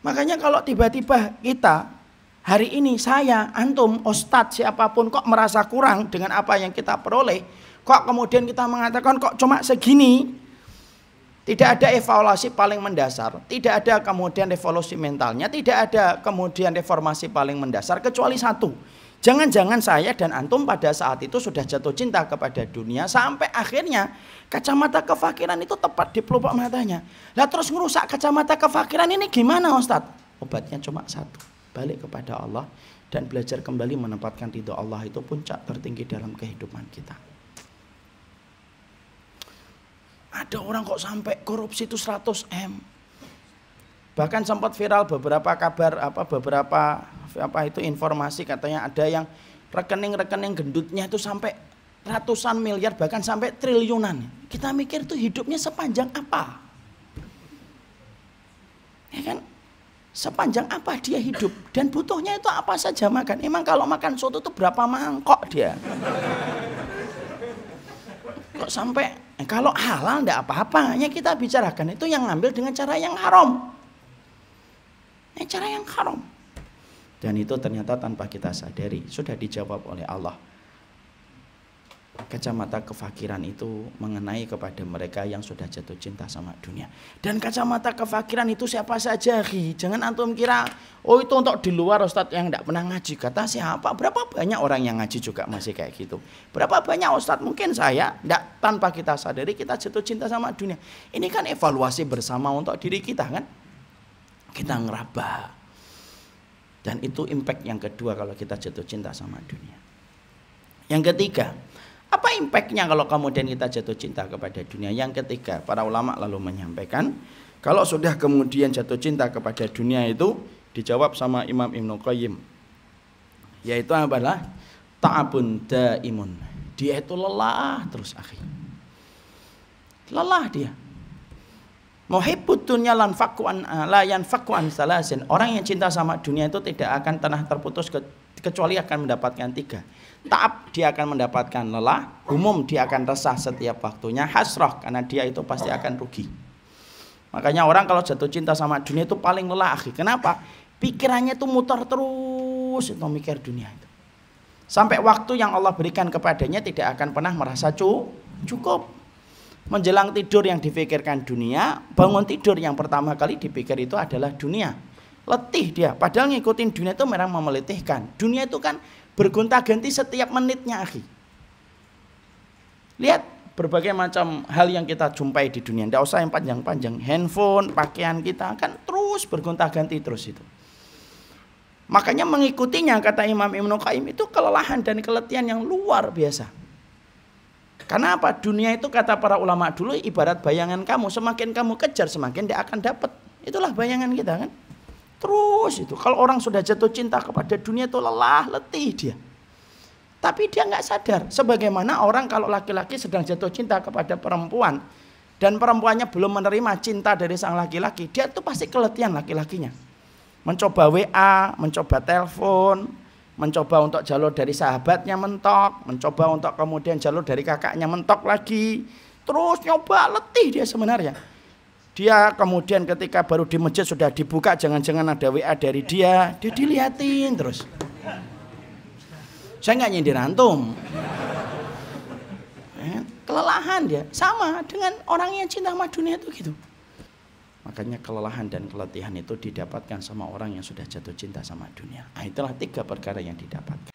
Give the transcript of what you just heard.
Makanya kalau tiba-tiba kita hari ini saya, antum, ostad siapapun kok merasa kurang dengan apa yang kita peroleh, kok kemudian kita mengatakan kok cuma segini, tidak ada evaluasi paling mendasar, tidak ada kemudian revolusi mentalnya, tidak ada kemudian reformasi paling mendasar kecuali satu. Jangan-jangan saya dan antum pada saat itu sudah jatuh cinta kepada dunia sampai akhirnya kacamata kefakiran itu tepat di pelupuk matanya. Lah terus merusak kacamata kefakiran ini gimana Ustaz? Obatnya cuma satu, balik kepada Allah dan belajar kembali menempatkan ridho Allah itu puncak tertinggi dalam kehidupan kita. ada orang kok sampai korupsi itu 100 M. Bahkan sempat viral beberapa kabar apa beberapa apa itu informasi katanya ada yang rekening-rekening gendutnya itu sampai ratusan miliar bahkan sampai triliunan. Kita mikir tuh hidupnya sepanjang apa? Ya kan? Sepanjang apa dia hidup dan butuhnya itu apa saja makan. Emang kalau makan soto itu berapa mangkok dia? Kok sampai eh, kalau halal tidak apa-apa, hanya kita bicarakan itu yang ngambil dengan cara yang haram. cara yang haram. Dan itu ternyata tanpa kita sadari sudah dijawab oleh Allah kacamata kefakiran itu mengenai kepada mereka yang sudah jatuh cinta sama dunia. Dan kacamata kefakiran itu siapa saja, Hi. Jangan antum kira, oh itu untuk di luar Ustadz yang tidak pernah ngaji. Kata siapa? Berapa banyak orang yang ngaji juga masih kayak gitu. Berapa banyak Ustadz mungkin saya, tidak tanpa kita sadari kita jatuh cinta sama dunia. Ini kan evaluasi bersama untuk diri kita kan. Kita ngeraba. Dan itu impact yang kedua kalau kita jatuh cinta sama dunia. Yang ketiga, apa impactnya kalau kemudian kita jatuh cinta kepada dunia? Yang ketiga, para ulama lalu menyampaikan, kalau sudah kemudian jatuh cinta kepada dunia itu, dijawab sama Imam Ibnu Qayyim. Yaitu apalah? Ta'abun daimun. Dia itu lelah terus akhir. Lelah dia. Muhibbud lan fakuan eh, layan yan fakuan salasin. Orang yang cinta sama dunia itu tidak akan tanah terputus ke kecuali akan mendapatkan tiga. Taab dia akan mendapatkan lelah, umum dia akan resah setiap waktunya, hasroh karena dia itu pasti akan rugi. Makanya orang kalau jatuh cinta sama dunia itu paling lelah. akhir. Kenapa? Pikirannya itu muter terus itu mikir dunia itu. Sampai waktu yang Allah berikan kepadanya tidak akan pernah merasa cukup. Menjelang tidur yang dipikirkan dunia, bangun tidur yang pertama kali dipikir itu adalah dunia letih dia. Padahal ngikutin dunia itu memang memelitihkan. Dunia itu kan bergonta-ganti setiap menitnya, akhi. Lihat berbagai macam hal yang kita jumpai di dunia. Tidak usah yang panjang-panjang. Handphone, pakaian kita kan terus bergonta-ganti terus itu. Makanya mengikutinya kata Imam Ibnu Qayyim itu kelelahan dan keletihan yang luar biasa. Karena apa? Dunia itu kata para ulama dulu ibarat bayangan kamu. Semakin kamu kejar semakin dia akan dapat. Itulah bayangan kita kan. Terus itu. Kalau orang sudah jatuh cinta kepada dunia itu lelah, letih dia. Tapi dia nggak sadar. Sebagaimana orang kalau laki-laki sedang jatuh cinta kepada perempuan. Dan perempuannya belum menerima cinta dari sang laki-laki. Dia tuh pasti keletihan laki-lakinya. Mencoba WA, mencoba telepon, mencoba untuk jalur dari sahabatnya mentok, mencoba untuk kemudian jalur dari kakaknya mentok lagi. Terus nyoba letih dia sebenarnya. Dia kemudian ketika baru di masjid sudah dibuka, jangan-jangan ada WA dari dia, dia dilihatin terus. Saya nggak nyindir antum. Eh, kelelahan dia, sama dengan orang yang cinta sama dunia itu gitu. Makanya kelelahan dan keletihan itu didapatkan sama orang yang sudah jatuh cinta sama dunia. Ah, itulah tiga perkara yang didapatkan.